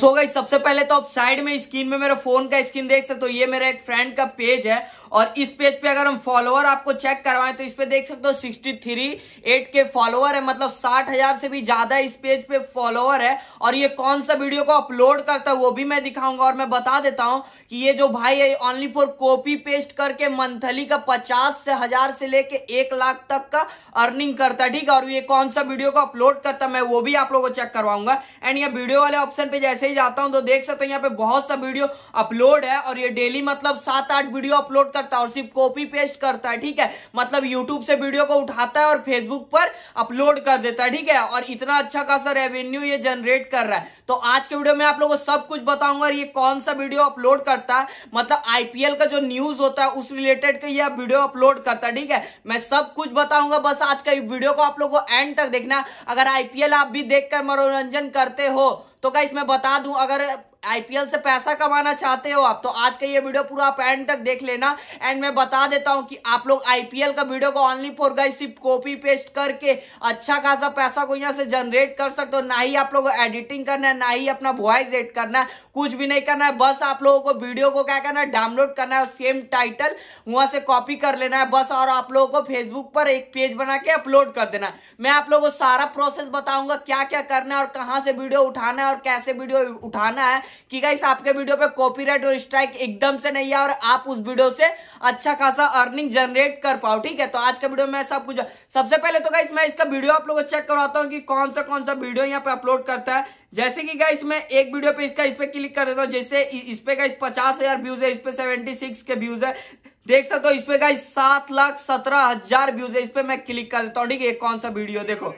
सो गई सबसे पहले तो आप साइड में स्क्रीन में मेरे फोन का स्क्रीन देख सकते हो ये मेरा एक फ्रेंड का पेज है और इस पेज पे अगर हम फॉलोअर आपको चेक करवाएं तो इस पे देख सकते हो सिक्सटी थ्री एट के फॉलोअर है मतलब साठ हजार से भी ज्यादा इस पेज पे फॉलोअर है और ये कौन सा वीडियो को अपलोड करता है वो भी मैं दिखाऊंगा और मैं बता देता हूँ कि ये जो भाई है ओनली फॉर कॉपी पेस्ट करके मंथली का पचास से हजार से लेके एक लाख तक का अर्निंग करता है ठीक है और ये कौन सा वीडियो को अपलोड करता मैं वो भी आप लोगों को चेक करवाऊंगा एंड ये वीडियो वाले ऑप्शन पे जैसे ही जाता हूँ तो देख सकते हो यहाँ पे बहुत सा वीडियो अपलोड है और ये डेली मतलब सात आठ वीडियो अपलोड करता है और सिर्फ कॉपी पेस्ट करता है ठीक है मतलब यूट्यूब से वीडियो को उठाता है और फेसबुक पर अपलोड कर देता है ठीक है और इतना अच्छा खासा रेवेन्यू ये जनरेट कर रहा है तो आज के वीडियो में आप लोगों को सब कुछ बताऊंगा और ये कौन सा वीडियो अपलोड कर करता मतलब आईपीएल का जो न्यूज होता है उस रिलेटेड का यह वीडियो अपलोड करता ठीक है मैं सब कुछ बताऊंगा बस आज का वीडियो को आप लोग को एंड तक देखना अगर आईपीएल आप भी देखकर मनोरंजन करते हो तो गाइस मैं बता दूं अगर आईपीएल से पैसा कमाना चाहते हो आप तो आज का ये वीडियो पूरा आप एंड तक देख लेना एंड मैं बता देता हूं कि आप लोग आईपीएल का वीडियो को ऑनली फॉर गाइस सिर्फ कॉपी पेस्ट करके अच्छा खासा पैसा को यहाँ से जनरेट कर सकते हो ना ही आप लोगों को एडिटिंग करना है ना ही अपना वॉइस एड करना है कुछ भी नहीं करना है बस आप लोगों को वीडियो को क्या करना है डाउनलोड करना है और सेम टाइटल वहां से कॉपी कर लेना है बस और आप लोगों को फेसबुक पर एक पेज बना के अपलोड कर देना है मैं आप लोगों को सारा प्रोसेस बताऊंगा क्या क्या करना है और कहाँ से वीडियो उठाना है है और कैसे वीडियो उठाना है कि गाइस आपके वीडियो पे कॉपीराइट और स्ट्राइक एकदम से नहीं है और आप उस वीडियो से अच्छा खासा अर्निंग जनरेट कर पाओ ठीक है तो आज का वीडियो में सब कुछ सबसे पहले तो गाइस मैं इसका वीडियो आप लोगों को चेक करवाता हूँ कि कौन सा कौन सा वीडियो यहाँ पे अपलोड करता है जैसे कि गाइस मैं एक वीडियो पे इसका इस पे क्लिक कर देता हूँ जैसे इस पे गाइस पचास हजार व्यूज है इस पे सेवेंटी सिक्स के व्यूज है देख सकते हो इस पे गाइस सात लाख सत्रह हजार व्यूज है इस पे मैं क्लिक कर देता हूँ ठीक है कौन सा वीडियो देखो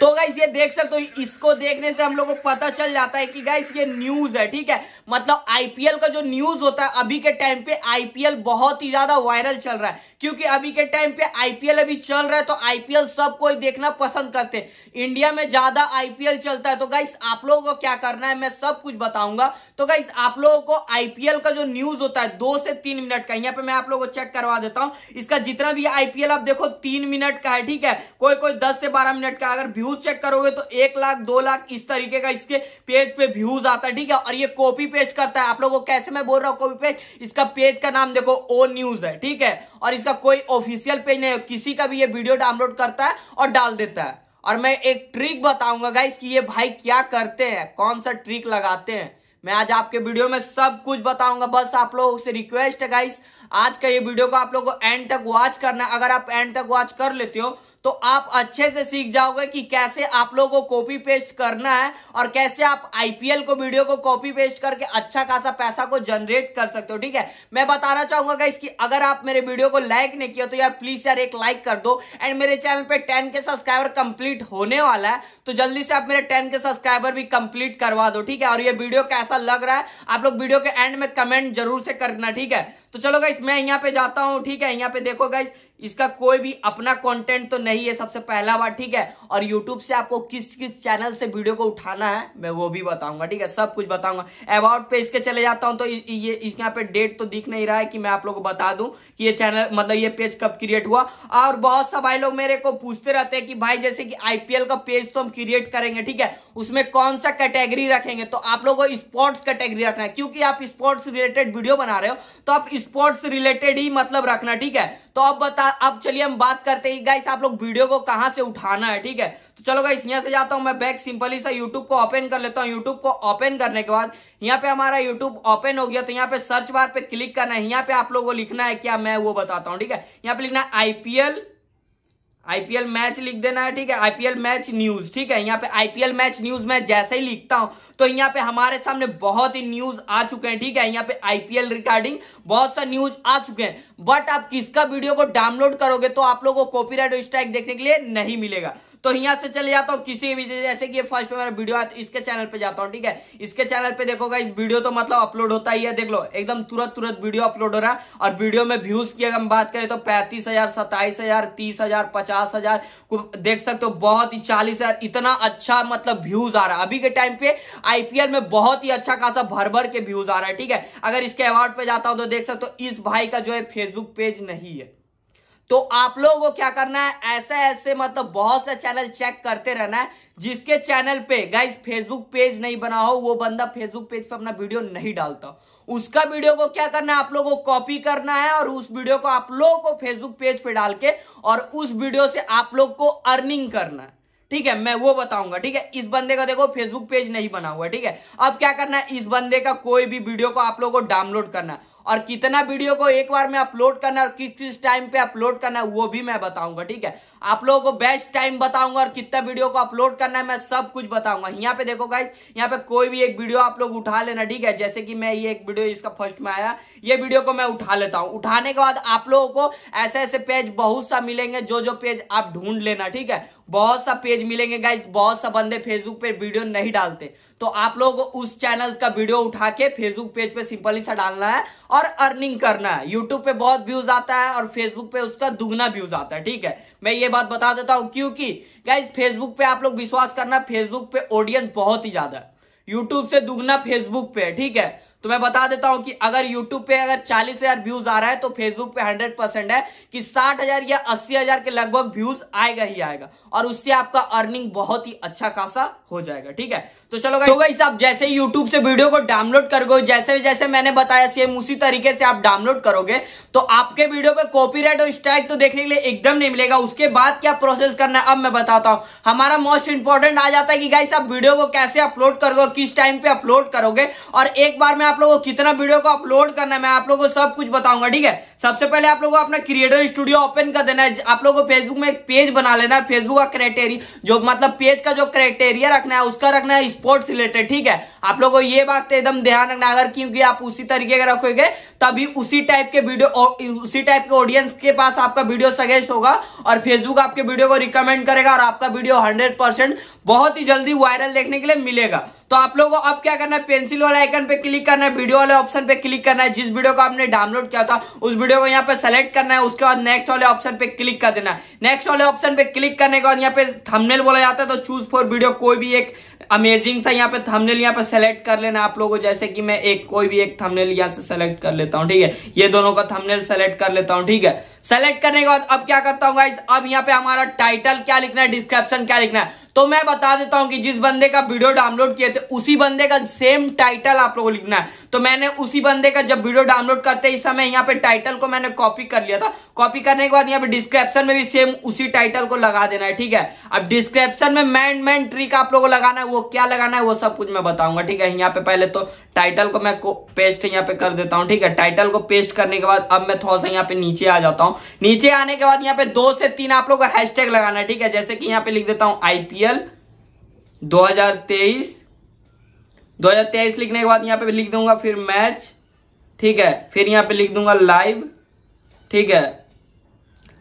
तो गाइस ये देख सकते हो इसको देखने से हम लोग को पता चल जाता है कि गाइस ये न्यूज है ठीक है मतलब आईपीएल का जो न्यूज होता है अभी के टाइम पे आईपीएल बहुत ही ज्यादा वायरल चल रहा है क्योंकि अभी के टाइम पे आईपीएल अभी चल रहा है तो आईपीएल सब कोई देखना पसंद करते हैं इंडिया में ज्यादा आईपीएल चलता है तो गाइस आप लोगों को क्या करना है मैं सब कुछ बताऊंगा तो गाइस आप लोगों को आईपीएल का जो न्यूज होता है दो से तीन मिनट का यहाँ पे मैं आप लोगों को चेक करवा देता हूँ इसका जितना भी आईपीएल आप देखो तीन मिनट का है ठीक है कोई कोई दस से बारह मिनट का अगर व्यूज चेक करोगे तो एक लाख दो लाख इस तरीके का इसके पेज पे व्यूज आता है ठीक है और ये कॉपी पेस्ट करता है आप लोगों को कैसे मैं बोल रहा हूँ कॉपी पेस्ट इसका पेज का नाम देखो ओ न्यूज है ठीक है और इसका का कोई ऑफिशियल पेज नहीं है किसी का भी ये वीडियो डाउनलोड करता है और डाल देता है और मैं एक ट्रिक बताऊंगा गाइस कि ये भाई क्या करते हैं कौन सा ट्रिक लगाते हैं मैं आज आपके वीडियो में सब कुछ बताऊंगा बस आप लोगों से रिक्वेस्ट है गाइस आज का ये वीडियो को आप लोगों को एंड तक वॉच करना अगर आप एंड तक वॉच कर लेते हो तो आप अच्छे से सीख जाओगे कि कैसे आप लोगों को कॉपी पेस्ट करना है और कैसे आप आईपीएल को वीडियो को कॉपी पेस्ट करके अच्छा खासा पैसा को जनरेट कर सकते हो ठीक है मैं बताना चाहूंगा गाइस कि अगर आप मेरे वीडियो को लाइक नहीं किया तो यार प्लीज यार एक लाइक कर दो एंड मेरे चैनल पे टेन के सब्सक्राइबर कंप्लीट होने वाला है तो जल्दी से आप मेरे टेन के सब्सक्राइबर भी कंप्लीट करवा दो ठीक है और ये वीडियो कैसा लग रहा है आप लोग वीडियो के एंड में कमेंट जरूर से करना ठीक है तो चलो गाइस मैं यहाँ पे जाता हूँ ठीक है यहाँ पे देखो गाइस इसका कोई भी अपना कंटेंट तो नहीं है सबसे पहला बात ठीक है और यूट्यूब से आपको किस किस चैनल से वीडियो को उठाना है मैं वो भी बताऊंगा ठीक है सब कुछ बताऊंगा अबाउट पे इसके चले जाता हूं तो ये इसके यहाँ पे डेट तो दिख नहीं रहा है कि मैं आप लोग को बता दूं कि ये चैनल मतलब ये पेज कब क्रिएट हुआ और बहुत सा भाई लोग मेरे को पूछते रहते हैं कि भाई जैसे कि आईपीएल का पेज तो हम क्रिएट करेंगे ठीक है उसमें कौन सा कैटेगरी रखेंगे तो आप लोग को स्पोर्ट्स कैटेगरी रखना है क्योंकि आप स्पोर्ट्स रिलेटेड वीडियो बना रहे हो तो आप स्पोर्ट्स रिलेटेड ही मतलब रखना ठीक है तो अब बता अब चलिए हम बात करते हैं गाइस आप लोग वीडियो को कहां से उठाना है ठीक है तो चलो गाइस यहाँ से जाता हूं मैं बैक सिंपली से यूट्यूब को ओपन कर लेता हूँ यूट्यूब को ओपन करने के बाद यहाँ पे हमारा यूट्यूब ओपन हो गया तो यहाँ पे सर्च बार पे क्लिक करना है यहाँ पे आप लोगों को लिखना है क्या मैं वो बताता हूँ ठीक है यहाँ पे लिखना है आईपीएल आईपीएल मैच लिख देना है ठीक है आईपीएल मैच न्यूज ठीक है यहाँ पे आईपीएल मैच न्यूज मैं जैसे ही लिखता हूँ तो यहाँ पे हमारे सामने बहुत ही न्यूज आ चुके हैं ठीक है यहाँ पे आईपीएल रिकॉर्डिंग बहुत सा न्यूज आ चुके हैं बट आप किसका वीडियो को डाउनलोड करोगे तो आप लोगों को कॉपीराइट स्ट्राइक देखने के लिए नहीं मिलेगा तो यहाँ से चले जाता हूँ किसी भी जैसे कि फर्स्ट पे मेरा वीडियो आया तो इसके चैनल पे जाता हूँ ठीक है इसके चैनल पे देखोगा इस वीडियो तो मतलब अपलोड होता ही है देख लो एकदम तुरंत तुरंत वीडियो अपलोड हो रहा है और वीडियो में व्यूज की अगर हम बात करें तो पैंतीस हजार सत्ताईस हजार तीस हजार पचास हजार देख सकते हो बहुत ही चालीस हजार इतना अच्छा मतलब व्यूज आ रहा है अभी के टाइम पे आईपीएल में बहुत ही अच्छा खासा भर भर के व्यूज आ रहा है ठीक है अगर इसके अवार्ड पे जाता हूं तो देख सकते हो इस भाई का जो है फेसबुक पेज नहीं है तो आप लोगों को क्या करना है ऐसे ऐसे मतलब बहुत से चैनल चेक करते रहना है जिसके चैनल पे गाइस फेसबुक पेज नहीं बना हो वो बंदा फेसबुक पेज पे अपना वीडियो नहीं डालता उसका वीडियो को क्या करना है आप लोगों को कॉपी करना है और उस वीडियो को आप लोगों को फेसबुक पेज पे डाल के और उस वीडियो से आप लोग को अर्निंग करना है ठीक है मैं वो बताऊंगा ठीक है इस बंदे का देखो फेसबुक पेज नहीं बना हुआ ठीक है अब क्या करना है इस बंदे का कोई भी वीडियो को आप लोगों को डाउनलोड करना है और कितना वीडियो को एक बार में अपलोड करना है और किस किस टाइम पे अपलोड करना है वो भी मैं बताऊंगा ठीक है आप लोगों को बेस्ट टाइम बताऊंगा और कितना वीडियो को अपलोड करना है मैं सब कुछ बताऊंगा यहाँ पे देखो गाइज यहाँ पे कोई भी एक वीडियो आप लोग उठा लेना ठीक है जैसे कि मैं ये एक वीडियो इसका फर्स्ट में आया ये वीडियो को मैं उठा लेता हूँ उठाने के बाद आप लोगों को ऐसे ऐसे पेज बहुत सा मिलेंगे जो जो पेज आप ढूंढ लेना ठीक है बहुत सा पेज मिलेंगे गाइज बहुत सा बंदे फेसबुक पे वीडियो नहीं डालते तो आप लोग उस चैनल का वीडियो उठा के फेसबुक पेज पे सिंपली सा डालना है और अर्निंग करना है यूट्यूब पे बहुत व्यूज आता है और फेसबुक पे उसका दुगना व्यूज आता है ठीक है मैं ये बात बता देता हूँ क्योंकि गाइज फेसबुक पे आप लोग विश्वास करना फेसबुक पे ऑडियंस बहुत ही ज्यादा है यूट्यूब से दुगना फेसबुक पे ठीक है तो मैं बता देता हूं कि अगर यूट्यूब पे अगर चालीस हजार व्यूज आ रहा है तो फेसबुक पे हंड्रेड परसेंट है कि साठ हजार या अस्सी हजार के लगभग व्यूज आएगा ही आएगा और उससे आपका अर्निंग बहुत ही अच्छा खासा हो जाएगा ठीक है तो चलो गाई तो गाइस आप जैसे ही YouTube से वीडियो को डाउनलोड करोगे जैसे जैसे मैंने बताया सेम उसी तरीके से आप डाउनलोड करोगे तो आपके वीडियो पे कॉपीराइट और स्ट्राइक तो देखने के लिए एकदम नहीं मिलेगा उसके बाद क्या प्रोसेस करना है अब मैं बताता हूँ हमारा मोस्ट इंपॉर्टेंट आ जाता है कि गाइस आप वीडियो को कैसे अपलोड करोगे किस टाइम पे अपलोड करोगे और एक बार में आप लोगों को कितना वीडियो को अपलोड करना है मैं आप लोगों को सब कुछ बताऊंगा ठीक है सबसे पहले आप लोगों को अपना क्रिएटर स्टूडियो ओपन कर देना है आप लोगों को फेसबुक में एक पेज बना लेना है फेसबुक का क्राइटेरिया जो मतलब पेज का जो क्राइटेरिया रखना है उसका रखना है स्पोर्ट्स रिलेटेड ठीक है आप लोगों को ये बात एकदम ध्यान रखना अगर क्योंकि आप उसी तरीके का रखोगे तभी उसी टाइप के वीडियो उसी टाइप के ऑडियंस के पास आपका वीडियो सजेस्ट होगा और फेसबुक आपके वीडियो को रिकमेंड करेगा और आपका वीडियो हंड्रेड परसेंट बहुत ही जल्दी वायरल देखने के लिए मिलेगा तो आप लोगों को अब क्या करना है पेंसिल वाले आइकन पे क्लिक करना है वीडियो वाले ऑप्शन पे क्लिक करना है जिस वीडियो को आपने डाउनलोड किया था उस वीडियो को यहाँ पे सेलेक्ट करना है उसके बाद नेक्स्ट वाले ऑप्शन पे क्लिक कर देना है नेक्स्ट वाले ऑप्शन पे क्लिक करने के बाद यहाँ पे थमनेल बोला जाता है तो चूज फॉर वीडियो कोई भी एक अमेजिंग सा यहाँ पे थमनेल यहाँ पे सेलेक्ट कर लेना आप लोगों जैसे कि मैं एक कोई भी एक थंबनेल यहाँ से सेलेक्ट कर लेता हूँ ठीक है ये दोनों का थंबनेल सेलेक्ट कर लेता हूँ ठीक है सेलेक्ट करने के बाद अब क्या करता हूँ अब यहाँ पे हमारा टाइटल क्या लिखना है डिस्क्रिप्शन क्या लिखना है तो मैं बता देता हूं कि जिस बंदे का वीडियो डाउनलोड किए थे उसी बंदे का सेम टाइटल आप लोगों को लिखना है तो मैंने उसी बंदे का जब वीडियो डाउनलोड करते इस समय यहाँ पे टाइटल को मैंने कॉपी कर लिया था कॉपी करने के बाद यहाँ पे डिस्क्रिप्शन में भी सेम उसी टाइटल को लगा देना है ठीक है अब डिस्क्रिप्शन में मैन मैन ट्रिक आप लोगों को लगाना है वो क्या लगाना है वो सब कुछ मैं बताऊंगा ठीक है यहाँ पे पहले तो टाइटल को मैं पेस्ट यहाँ पे कर देता हूँ ठीक है टाइटल को पेस्ट करने के बाद अब मैं थोड़ा सा यहाँ पे नीचे आ जाता हूँ नीचे आने के बाद यहाँ पे दो से तीन आप लोग को हैशटैग लगाना है ठीक है जैसे कि यहाँ पे लिख देता हूँ आईपीएल आईपीएल 2023 2023 लिखने के बाद यहाँ पे लिख दूंगा फिर मैच ठीक है फिर यहाँ पे लिख दूंगा लाइव ठीक है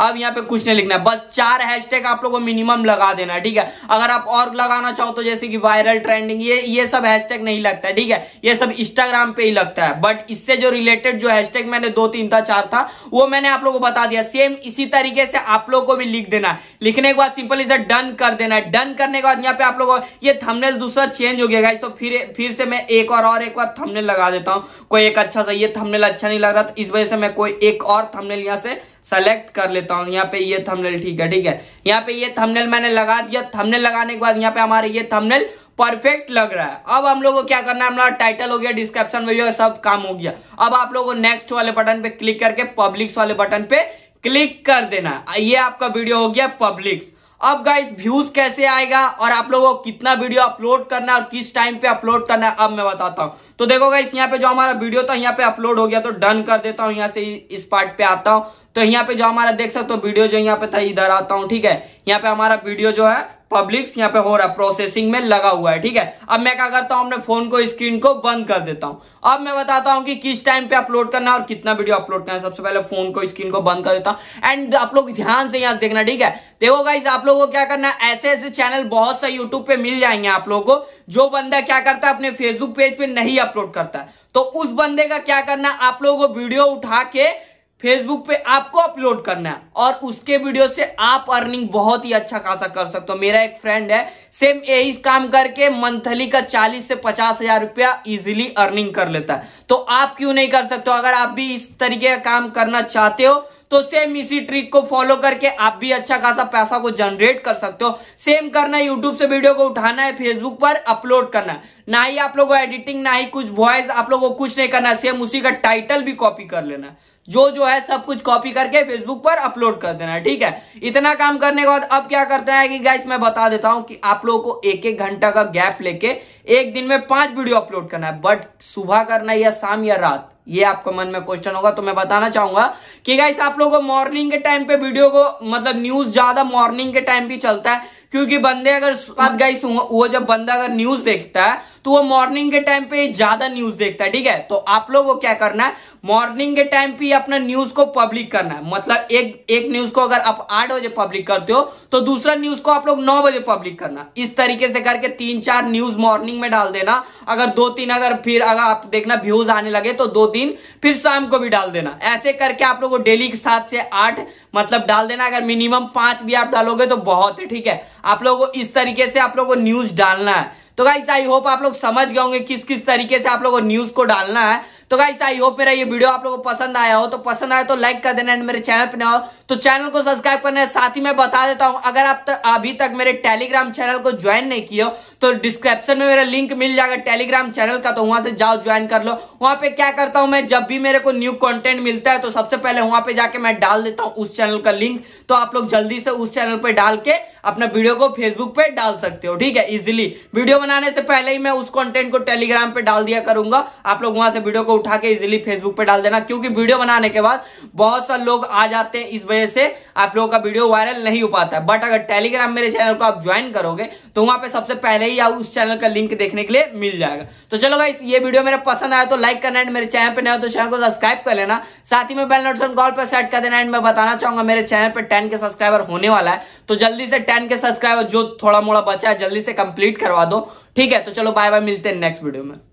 अब यहाँ पे कुछ नहीं लिखना है बस चार हैशटैग आप लोगों को मिनिमम लगा देना है ठीक है अगर आप और लगाना चाहो तो जैसे कि वायरल ट्रेंडिंग ये ये सब हैशटैग नहीं लगता है ठीक है ये सब इंस्टाग्राम पे ही लगता है बट इससे जो रिलेटेड जो हैशटैग मैंने दो तीन था चार था वो मैंने आप लोग को बता दिया सेम इसी तरीके से आप लोग को भी लिख देना है लिखने के बाद सिंपल इसे डन कर देना है डन करने के बाद यहाँ पे आप लोग ये थमनेल दूसरा चेंज हो गया तो फिर फिर से मैं एक और और एक बार थमनेल लगा देता हूँ कोई एक अच्छा सा ये थमनेल अच्छा नहीं लग रहा था तो इस वजह से मैं कोई एक और थमनेल यहाँ से सेलेक्ट कर लेता हूँ यहाँ पे ये थंबनेल ठीक है ठीक है यहाँ पे ये थंबनेल मैंने लगा दिया थंबनेल लगाने के बाद यहाँ पे हमारे ये थंबनेल परफेक्ट लग रहा है अब हम लोगों को क्या करना है हमारा टाइटल हो गया डिस्क्रिप्शन में जो सब काम हो गया अब आप लोगों को नेक्स्ट वाले बटन पे क्लिक करके पब्लिक्स वाले बटन पे क्लिक कर देना ये आपका वीडियो हो गया पब्लिक्स अब गाइस व्यूज कैसे आएगा और आप लोगों को कितना वीडियो अपलोड करना है और किस टाइम पे अपलोड करना है अब मैं बताता हूँ तो देखो गाइस यहाँ पे जो हमारा वीडियो था यहाँ पे अपलोड हो गया तो डन कर देता हूँ यहाँ से इस पार्ट पे आता हूँ तो यहाँ पे जो हमारा देख सकते हो वीडियो जो यहाँ पे था इधर आता हूँ ठीक है यहाँ पे हमारा वीडियो जो है पब्लिक्स यहाँ पे हो रहा है प्रोसेसिंग में लगा हुआ है ठीक है अब मैं क्या करता हूँ अपने फोन को स्क्रीन को बंद कर देता हूँ अब मैं बताता हूँ कि किस टाइम पे अपलोड करना है और कितना वीडियो अपलोड करना है सबसे पहले फोन को स्क्रीन को बंद कर देता हूँ एंड आप लोग ध्यान से यहाँ देखना ठीक है देखो गाइस आप लोगों को क्या करना है ऐसे ऐसे चैनल बहुत से यूट्यूब पे मिल जाएंगे आप लोगों को जो बंदा क्या करता है अपने फेसबुक पेज पे नहीं अपलोड करता तो उस बंदे का क्या करना आप लोगों को वीडियो उठा के फेसबुक पे आपको अपलोड करना है और उसके वीडियो से आप अर्निंग बहुत ही अच्छा खासा कर सकते हो मेरा एक फ्रेंड है सेम यही काम करके मंथली का चालीस से पचास हजार रुपया इजिली अर्निंग कर लेता है तो आप क्यों नहीं कर सकते हो अगर आप भी इस तरीके का काम करना चाहते हो तो सेम इसी ट्रिक को फॉलो करके आप भी अच्छा खासा पैसा को जनरेट कर सकते हो सेम करना है यूट्यूब से वीडियो को उठाना है फेसबुक पर अपलोड करना है ना ही आप लोगों को एडिटिंग ना ही कुछ वॉइस आप लोगों को कुछ नहीं करना सेम उसी का टाइटल भी कॉपी कर लेना है जो जो है सब कुछ कॉपी करके फेसबुक पर अपलोड कर देना है ठीक है इतना काम करने के बाद अब क्या करते है कि गाइस मैं बता देता हूं कि आप लोगों को एक एक घंटा का गैप लेके एक दिन में पांच वीडियो अपलोड करना है बट सुबह करना है या शाम या रात ये आपको मन में क्वेश्चन होगा तो मैं बताना चाहूंगा कि गाइस आप लोगों को मॉर्निंग के टाइम पे वीडियो को मतलब न्यूज ज्यादा मॉर्निंग के टाइम भी चलता है क्योंकि बंदे अगर बात गाइस वो जब बंदा अगर न्यूज देखता है तो वो मॉर्निंग के टाइम पे ज्यादा न्यूज देखता है ठीक है तो आप लोग को क्या करना है मॉर्निंग के टाइम पे अपना न्यूज को पब्लिक करना है मतलब एक एक न्यूज को अगर आप आठ बजे पब्लिक करते हो तो दूसरा न्यूज को आप लोग नौ बजे पब्लिक करना इस तरीके से करके तीन चार न्यूज मॉर्निंग में डाल देना अगर दो तीन अगर फिर अगर आप देखना व्यूज आने लगे तो दो तीन फिर शाम को भी डाल देना ऐसे करके आप लोग को डेली के सात से आठ मतलब डाल देना अगर मिनिमम पांच भी आप डालोगे तो बहुत है ठीक है आप लोगों को इस तरीके से आप लोगों को न्यूज डालना है तो गाइस आई होप आप लोग समझ गए होंगे किस किस तरीके से आप लोगों को न्यूज को डालना है तो गाइस आई होप मेरा ये वीडियो आप लोगों को पसंद आया हो तो पसंद आया तो लाइक कर देना एंड मेरे चैनल पर हो तो चैनल को सब्सक्राइब करना है साथ ही मैं बता देता हूं अगर आप तक अभी तक मेरे टेलीग्राम चैनल को ज्वाइन नहीं किया तो डिस्क्रिप्शन में मेरा लिंक मिल जाएगा टेलीग्राम चैनल का तो वहां से जाओ ज्वाइन कर लो वहां पे क्या करता हूं मैं जब भी मेरे को न्यू कंटेंट मिलता है तो सबसे पहले वहां पे जाके मैं डाल देता हूं उस चैनल का लिंक तो आप लोग जल्दी से उस चैनल पर डाल के अपना वीडियो को फेसबुक पे डाल सकते हो ठीक है इजिली वीडियो बनाने से पहले ही मैं उस कंटेंट को टेलीग्राम पे डाल दिया करूंगा आप लोग वहां से वीडियो को उठा के इजिली फेसबुक पे डाल देना क्योंकि वीडियो बनाने के बाद बहुत सारे लोग आ जाते हैं इस वजह से आप लोगों का वीडियो वायरल नहीं हो पाता है बट अगर टेलीग्राम मेरे चैनल को आप ज्वाइन करोगे तो वहां पे सबसे पहले ही आप उस चैनल का लिंक देखने के लिए मिल जाएगा तो चलो भाई ये वीडियो मेरा पसंद आया तो लाइक करना एंड मेरे चैनल पर नया तो चैनल को सब्सक्राइब कर लेना साथ ही में बेल नोटिफिकेशन कॉल पर सेट कर देना एंड मैं बताना चाहूंगा मेरे चैनल पर टेन के सब्सक्राइबर होने वाला है तो जल्दी से टेन के सब्सक्राइबर जो थोड़ा मोड़ा बचा है जल्दी से कंप्लीट करवा दो ठीक है तो चलो बाय बाय मिलते हैं नेक्स्ट वीडियो में